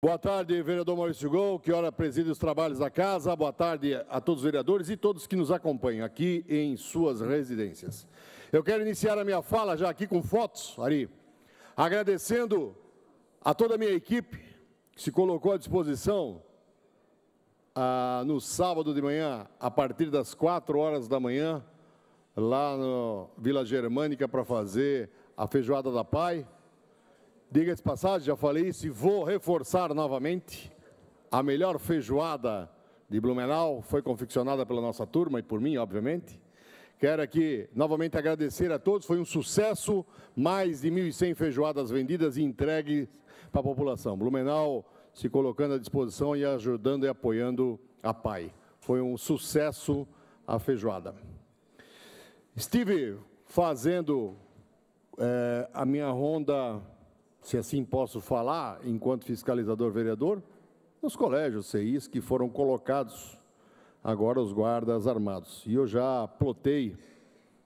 Boa tarde, vereador Maurício Gol, que ora preside os trabalhos da casa. Boa tarde a todos os vereadores e todos que nos acompanham aqui em suas residências. Eu quero iniciar a minha fala já aqui com fotos, Ari, agradecendo a toda a minha equipe que se colocou à disposição ah, no sábado de manhã, a partir das quatro horas da manhã, lá no Vila Germânica para fazer a feijoada da Pai Diga de passagem, já falei isso e vou reforçar novamente. A melhor feijoada de Blumenau foi confeccionada pela nossa turma e por mim, obviamente. Quero aqui novamente agradecer a todos, foi um sucesso, mais de 1.100 feijoadas vendidas e entregues para a população. Blumenau se colocando à disposição e ajudando e apoiando a PAI. Foi um sucesso a feijoada. Estive fazendo é, a minha ronda se assim posso falar, enquanto fiscalizador vereador, nos colégios CIs que foram colocados agora os guardas armados. E eu já plotei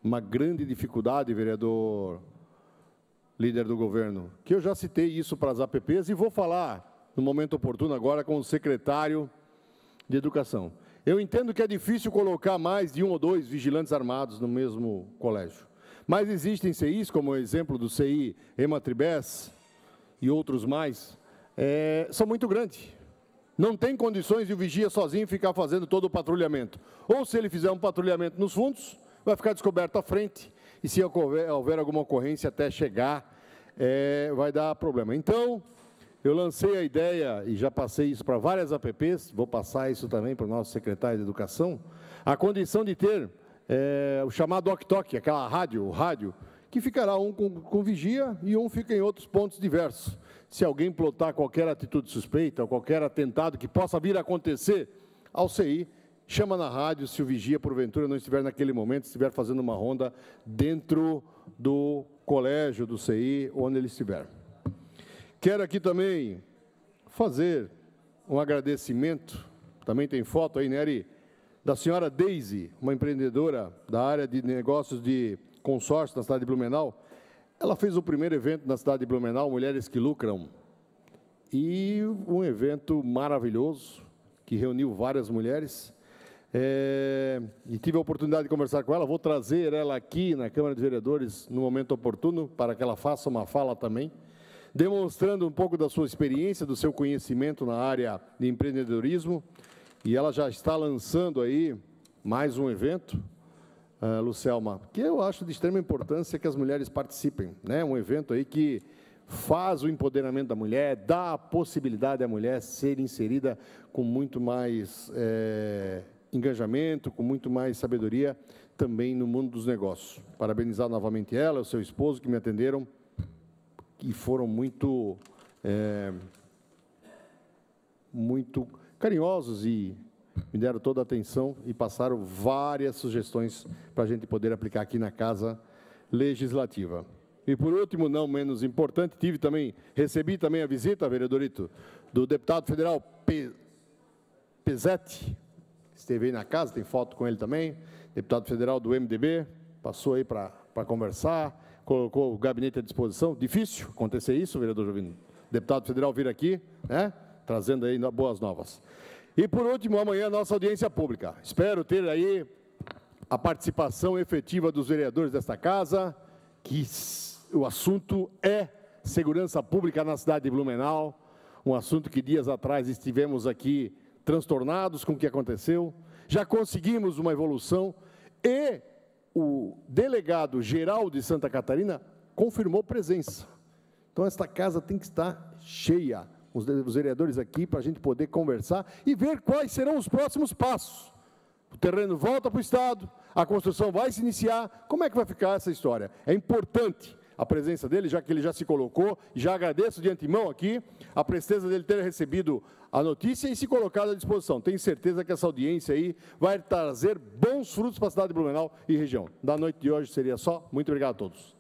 uma grande dificuldade, vereador líder do governo, que eu já citei isso para as APPs e vou falar no momento oportuno agora com o secretário de Educação. Eu entendo que é difícil colocar mais de um ou dois vigilantes armados no mesmo colégio. Mas existem CIs, como o exemplo do CI Ematribés, e outros mais, é, são muito grandes. Não tem condições de o vigia sozinho ficar fazendo todo o patrulhamento. Ou se ele fizer um patrulhamento nos fundos, vai ficar descoberto à frente, e se houver, houver alguma ocorrência até chegar, é, vai dar problema. Então, eu lancei a ideia, e já passei isso para várias apps, vou passar isso também para o nosso secretário de Educação, a condição de ter é, o chamado ok-tok, aquela rádio, o rádio, que ficará um com, com vigia e um fica em outros pontos diversos. Se alguém plotar qualquer atitude suspeita, qualquer atentado que possa vir a acontecer ao CI, chama na rádio se o vigia, porventura, não estiver naquele momento, estiver fazendo uma ronda dentro do colégio, do CI, onde ele estiver. Quero aqui também fazer um agradecimento, também tem foto aí, Neri, né, da senhora Deise, uma empreendedora da área de negócios de consórcio na cidade de Blumenau, ela fez o primeiro evento na cidade de Blumenau, Mulheres que Lucram. E um evento maravilhoso, que reuniu várias mulheres. É, e tive a oportunidade de conversar com ela. Vou trazer ela aqui na Câmara de Vereadores no momento oportuno, para que ela faça uma fala também, demonstrando um pouco da sua experiência, do seu conhecimento na área de empreendedorismo. E ela já está lançando aí mais um evento, uh, Lucelma, que eu acho de extrema importância que as mulheres participem. Né? Um evento aí que faz o empoderamento da mulher, dá a possibilidade à mulher ser inserida com muito mais é, engajamento, com muito mais sabedoria também no mundo dos negócios. Parabenizar novamente ela, o seu esposo que me atenderam e foram muito, é, muito carinhosos e me deram toda a atenção e passaram várias sugestões para a gente poder aplicar aqui na Casa Legislativa. E por último, não menos importante, tive também, recebi também a visita, vereadorito, do deputado federal Pe Pesetti, esteve aí na casa, tem foto com ele também, deputado federal do MDB, passou aí para conversar, colocou o gabinete à disposição. Difícil acontecer isso, vereador Jovino. Deputado federal vir aqui, né? Trazendo aí boas novas. E por último, amanhã nossa audiência pública. Espero ter aí a participação efetiva dos vereadores desta casa, que o assunto é segurança pública na cidade de Blumenau, um assunto que dias atrás estivemos aqui transtornados com o que aconteceu. Já conseguimos uma evolução e o delegado geral de Santa Catarina confirmou presença. Então esta casa tem que estar cheia os, vereadores aqui, para a gente poder conversar e ver quais serão os próximos passos. O terreno volta para o Estado, a construção vai se iniciar. Como é que vai ficar essa história? É importante a presença dele, já que ele já se colocou. Já agradeço de antemão aqui a presteza dele ter recebido a notícia e se colocado à disposição. Tenho certeza que essa audiência aí vai trazer bons frutos para a cidade de Blumenau e região. Da noite de hoje seria só. Muito obrigado a todos.